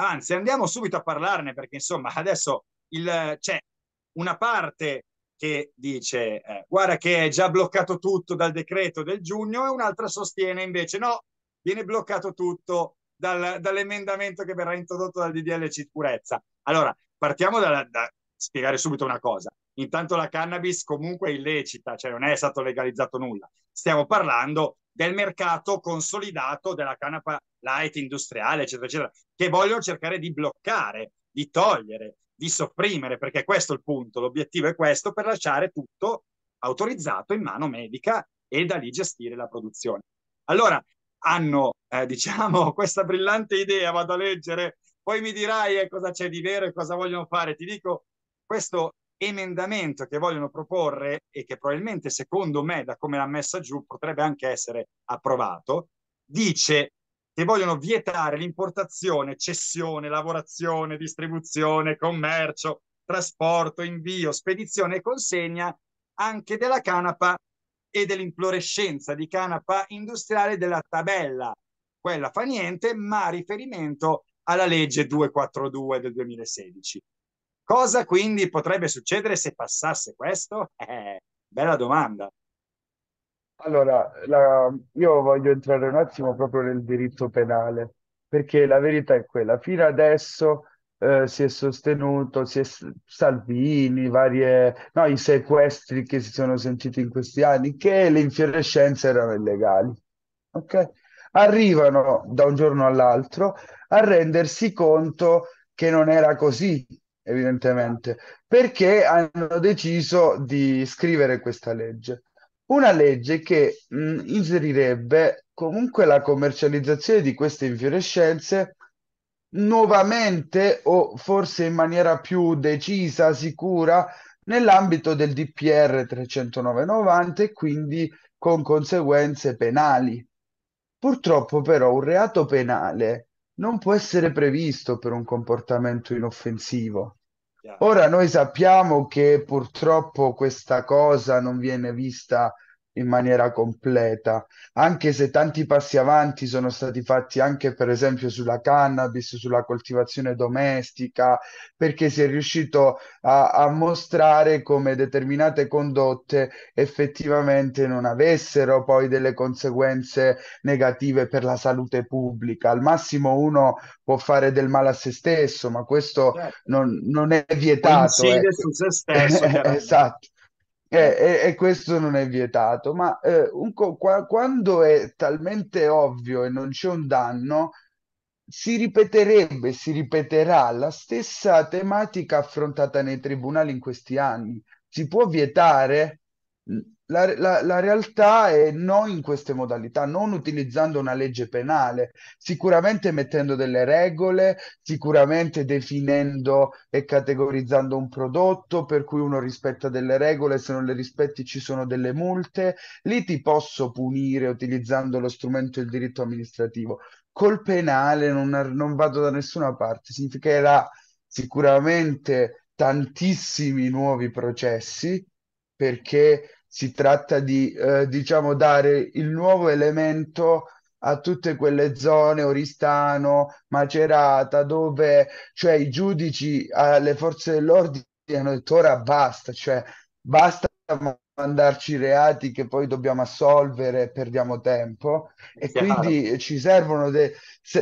Anzi, andiamo subito a parlarne perché insomma adesso il, c'è una parte che dice eh, guarda che è già bloccato tutto dal decreto del giugno e un'altra sostiene invece no, viene bloccato tutto dal, dall'emendamento che verrà introdotto dal DDL sicurezza. Allora, partiamo da, da spiegare subito una cosa. Intanto la cannabis comunque è illecita, cioè non è stato legalizzato nulla. Stiamo parlando del mercato consolidato della canapa light industriale, eccetera, eccetera, che vogliono cercare di bloccare, di togliere, di sopprimere, perché questo è il punto, l'obiettivo è questo, per lasciare tutto autorizzato in mano medica e da lì gestire la produzione. Allora, hanno, eh, diciamo, questa brillante idea, vado a leggere, poi mi dirai eh, cosa c'è di vero e cosa vogliono fare. Ti dico, questo emendamento che vogliono proporre e che probabilmente secondo me da come l'ha messa giù potrebbe anche essere approvato dice che vogliono vietare l'importazione, cessione, lavorazione, distribuzione, commercio, trasporto, invio, spedizione e consegna anche della canapa e dell'inflorescenza di canapa industriale della tabella. Quella fa niente, ma riferimento alla legge 242 del 2016. Cosa quindi potrebbe succedere se passasse questo? Eh, bella domanda. Allora, la, io voglio entrare un attimo proprio nel diritto penale, perché la verità è quella. Fino adesso eh, si è sostenuto, si è Salvini, varie, no, i sequestri che si sono sentiti in questi anni, che le infiorescenze erano illegali. Okay? Arrivano da un giorno all'altro a rendersi conto che non era così, evidentemente, perché hanno deciso di scrivere questa legge. Una legge che mh, mm, inserirebbe comunque la commercializzazione di queste infiorescenze nuovamente o forse in maniera più decisa, sicura, nell'ambito del DPR 309-90 e quindi con conseguenze penali. Purtroppo però un reato penale non può essere previsto per un comportamento inoffensivo. Ora noi sappiamo che purtroppo questa cosa non viene vista in maniera completa, anche se tanti passi avanti sono stati fatti anche per esempio sulla cannabis, sulla coltivazione domestica, perché si è riuscito a, a mostrare come determinate condotte effettivamente non avessero poi delle conseguenze negative per la salute pubblica. Al massimo uno può fare del male a se stesso, ma questo certo. non, non, è vietato. Incide ecco. su se stesso. esatto eh, e, eh, e questo non è vietato, ma eh, un co- qua- quando è talmente ovvio e non c'è un danno, si ripeterebbe, si ripeterà la stessa tematica affrontata nei tribunali in questi anni. Si può vietare? La, la, la, realtà è non in queste modalità, non utilizzando una legge penale, sicuramente mettendo delle regole, sicuramente definendo e categorizzando un prodotto per cui uno rispetta delle regole, se non le rispetti ci sono delle multe, lì ti posso punire utilizzando lo strumento del diritto amministrativo. Col penale non, non vado da nessuna parte, significherà sicuramente tantissimi nuovi processi perché si tratta di, eh, diciamo, dare il nuovo elemento a tutte quelle zone, Oristano, Macerata, dove cioè, i giudici alle forze dell'ordine hanno detto ora basta, cioè basta mandarci reati che poi dobbiamo assolvere perdiamo tempo e Chiaro. quindi ci servono de-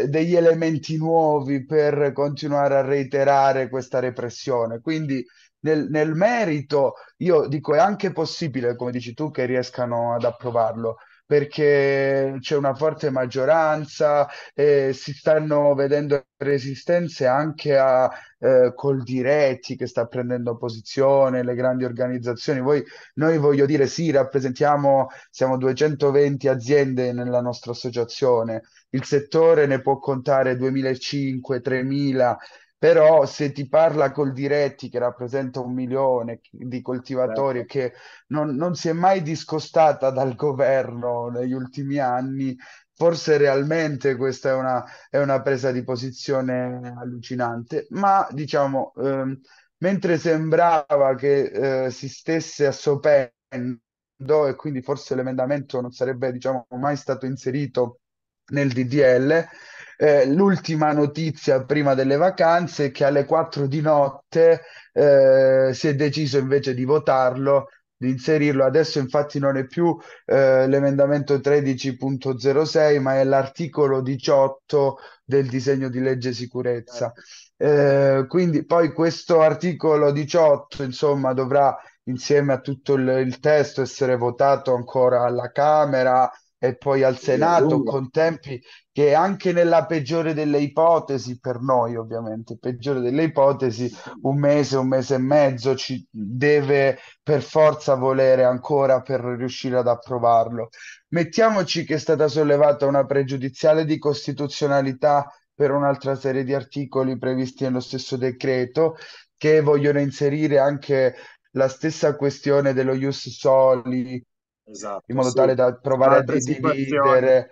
degli elementi nuovi per continuare a reiterare questa repressione. Quindi nel, nel merito, io dico è anche possibile, come dici tu, che riescano ad approvarlo perché c'è una forte maggioranza, eh, si stanno vedendo resistenze anche a eh, Coldiretti che sta prendendo posizione, le grandi organizzazioni. Voi, noi voglio dire, sì, rappresentiamo, siamo 220 aziende nella nostra associazione, il settore ne può contare 2.500, 3.000 però se ti parla col diretti che rappresenta un milione di coltivatori certo. che non, non, si è mai discostata dal governo negli ultimi anni, forse realmente questa è una, è una presa di posizione allucinante, ma diciamo, ehm, mentre sembrava che eh, si stesse assopendo e quindi forse l'emendamento non sarebbe diciamo, mai stato inserito nel DDL, eh, l'ultima notizia prima delle vacanze è che alle 4 di notte eh, si è deciso invece di votarlo, di inserirlo. Adesso infatti non è più eh, l'emendamento 13.06, ma è l'articolo 18 del disegno di legge sicurezza. Certo. Eh, quindi poi questo articolo 18, insomma, dovrà insieme a tutto il, il testo essere votato ancora alla Camera e poi al Senato con tempi che anche nella peggiore delle ipotesi, per noi ovviamente, peggiore delle ipotesi, un mese, un mese e mezzo ci deve per forza volere ancora per riuscire ad approvarlo. Mettiamoci che è stata sollevata una pregiudiziale di costituzionalità per un'altra serie di articoli previsti nello stesso decreto che vogliono inserire anche la stessa questione dello ius soli esatto, in modo sì. tale da provare a dividere.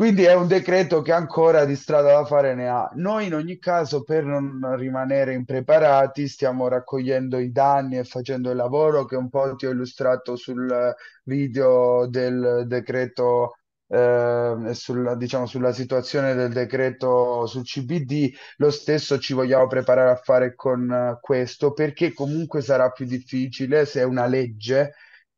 Quindi è un decreto che ancora di strada da fare ne ha. Noi in ogni caso, per non rimanere impreparati, stiamo raccogliendo i danni e facendo il lavoro che un po' ti ho illustrato sul video del decreto eh, sulla, diciamo, sulla situazione del decreto sul CBD, lo stesso ci vogliamo preparare a fare con questo, perché comunque sarà più difficile se è una legge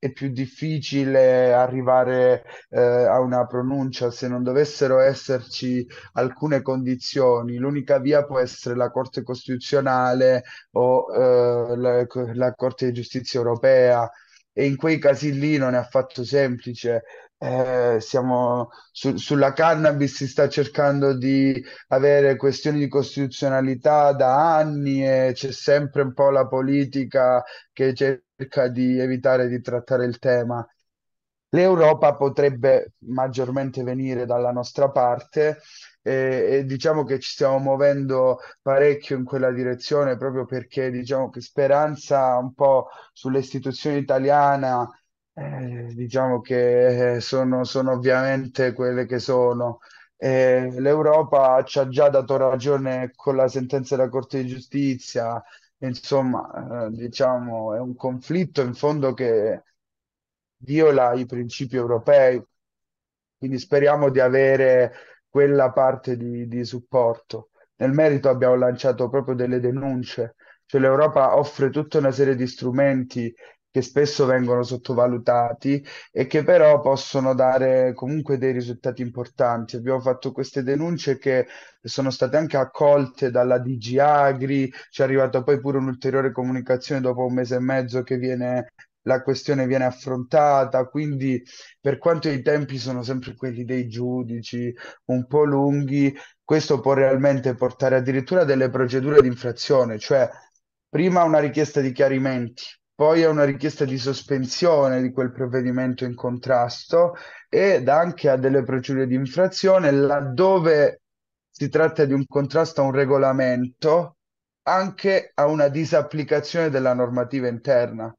è più difficile arrivare eh, a una pronuncia se non dovessero esserci alcune condizioni. L'unica via può essere la Corte Costituzionale o eh, la, la Corte di Giustizia Europea e in quei casi lì non è affatto semplice eh, siamo su, sulla cannabis si sta cercando di avere questioni di costituzionalità da anni e c'è sempre un po' la politica che cerca di evitare di trattare il tema. L'Europa potrebbe maggiormente venire dalla nostra parte e, e, diciamo che ci stiamo muovendo parecchio in quella direzione proprio perché diciamo che speranza un po' sulle istituzioni italiane eh, diciamo che eh, sono, sono ovviamente quelle che sono. Eh, l'Europa ci ha già dato ragione con la sentenza della Corte di Giustizia, insomma, eh, diciamo, è un conflitto in fondo che viola i principi europei, quindi speriamo di avere quella parte di, di supporto. Nel merito abbiamo lanciato proprio delle denunce, cioè l'Europa offre tutta una serie di strumenti che spesso vengono sottovalutati e che però possono dare comunque dei risultati importanti. Abbiamo fatto queste denunce che sono state anche accolte dalla DG Agri, ci è arrivata poi pure un'ulteriore comunicazione dopo un mese e mezzo che viene la questione viene affrontata, quindi per quanto i tempi sono sempre quelli dei giudici un po' lunghi, questo può realmente portare addirittura a delle procedure di infrazione, cioè prima una richiesta di chiarimenti, poi a una richiesta di sospensione di quel provvedimento in contrasto ed anche a delle procedure di infrazione laddove si tratta di un contrasto a un regolamento, anche a una disapplicazione della normativa interna.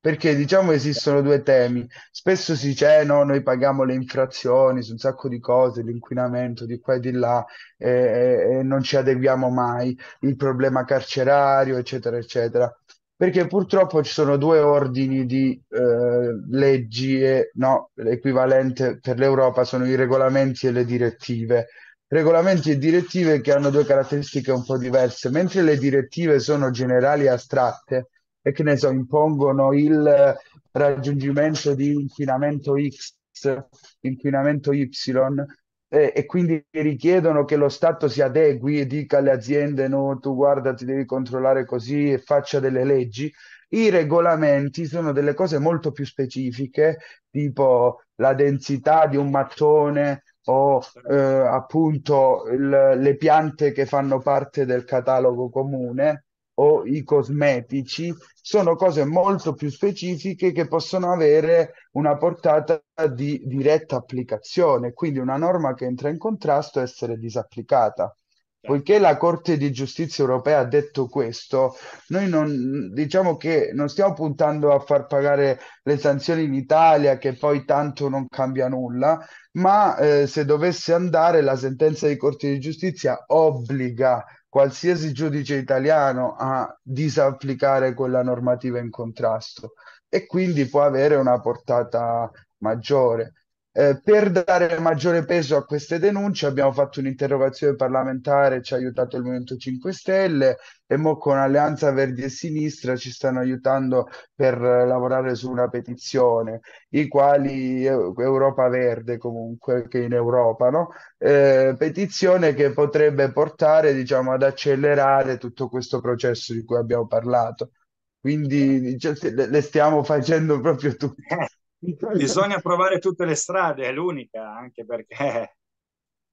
Perché diciamo esistono due temi. Spesso si dice, eh, no, noi paghiamo le infrazioni su un sacco di cose, l'inquinamento di qua e di là, e, eh, eh, e non ci adeguiamo mai, il problema carcerario, eccetera, eccetera perché purtroppo ci sono due ordini di eh, leggi e no, l'equivalente per l'Europa sono i regolamenti e le direttive. Regolamenti e direttive che hanno due caratteristiche un po' diverse, mentre le direttive sono generali e astratte e che ne so, impongono il raggiungimento di inquinamento X, inquinamento Y, e quindi richiedono che lo Stato si adegui e dica alle aziende no, tu guarda ti devi controllare così e faccia delle leggi. I regolamenti sono delle cose molto più specifiche, tipo la densità di un mattone o eh, appunto il, le piante che fanno parte del catalogo comune o i cosmetici sono cose molto più specifiche che possono avere una portata di diretta applicazione, quindi una norma che entra in contrasto essere disapplicata. Poiché la Corte di giustizia europea ha detto questo, noi non, diciamo che non stiamo puntando a far pagare le sanzioni in Italia, che poi tanto non cambia nulla, ma eh, se dovesse andare la sentenza di Corte di giustizia obbliga qualsiasi giudice italiano a disapplicare quella normativa in contrasto e quindi può avere una portata maggiore. Eh, per dare maggiore peso a queste denunce abbiamo fatto un'interrogazione parlamentare, ci ha aiutato il Movimento 5 Stelle e mo con Alleanza Verdi e Sinistra ci stanno aiutando per lavorare su una petizione, i quali eh, Europa Verde comunque che in Europa, no? Eh, petizione che potrebbe portare diciamo, ad accelerare tutto questo processo di cui abbiamo parlato. Quindi cioè, le stiamo facendo proprio tutte. Bisogna provare tutte le strade, è l'unica, anche perché,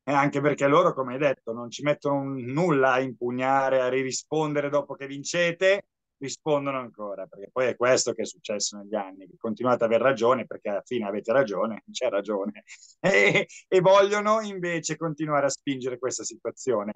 eh, anche perché loro, come hai detto, non ci mettono nulla a impugnare, a rispondere dopo che vincete, rispondono ancora, perché poi è questo che è successo negli anni, che continuate ad aver ragione, perché alla fine avete ragione, c'è ragione, e, e vogliono invece continuare a spingere questa situazione.